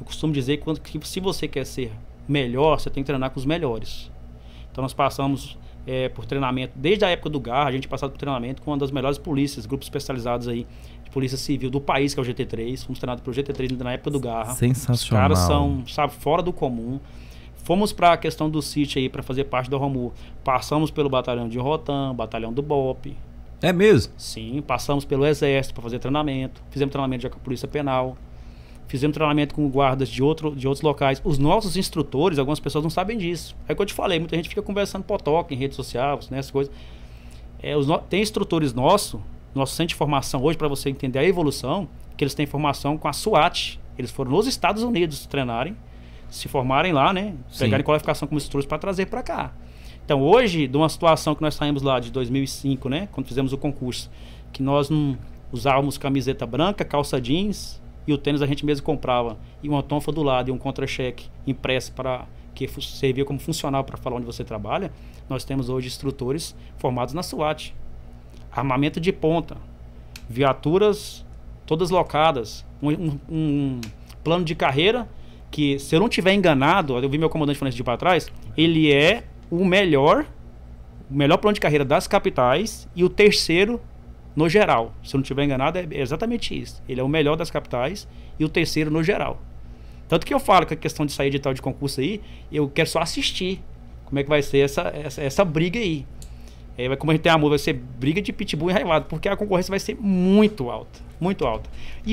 Eu costumo dizer que se você quer ser melhor, você tem que treinar com os melhores. Então nós passamos é, por treinamento, desde a época do GAR, a gente é passou por treinamento com uma das melhores polícias, grupos especializados aí de polícia civil do país, que é o GT3. Fomos treinados pelo GT3 na época do GAR. Sensacional. Os caras são, sabe, fora do comum. Fomos para a questão do sítio aí, para fazer parte do Romu. Passamos pelo batalhão de Rotan, batalhão do BOP. É mesmo? Sim, passamos pelo Exército para fazer treinamento. Fizemos treinamento já com a Polícia Penal fizemos treinamento com guardas de, outro, de outros locais. Os nossos instrutores, algumas pessoas não sabem disso. É o que eu te falei, muita gente fica conversando potoque em redes sociais, né, essas coisas. É, os no... Tem instrutores nossos, nosso centro de formação hoje, para você entender a evolução, que eles têm formação com a SWAT. Eles foram nos Estados Unidos treinarem, se formarem lá, né? Pegarem Sim. qualificação como instrutores para trazer para cá. Então, hoje, de uma situação que nós saímos lá de 2005, né? Quando fizemos o concurso, que nós não usávamos camiseta branca, calça jeans, e o tênis a gente mesmo comprava. E uma tonfa do lado e um contra-cheque impresso para que servia como funcional para falar onde você trabalha, nós temos hoje instrutores formados na SWAT. Armamento de ponta, viaturas todas locadas, um, um, um plano de carreira que, se eu não tiver enganado, eu vi meu comandante falando isso de para trás, ele é o melhor, o melhor plano de carreira das capitais e o terceiro no geral. Se eu não estiver enganado, é exatamente isso. Ele é o melhor das capitais e o terceiro no geral. Tanto que eu falo que a questão de sair de tal de concurso aí, eu quero só assistir como é que vai ser essa, essa, essa briga aí. É, como a gente tem amor, vai ser briga de pitbull enraivado, porque a concorrência vai ser muito alta, muito alta. E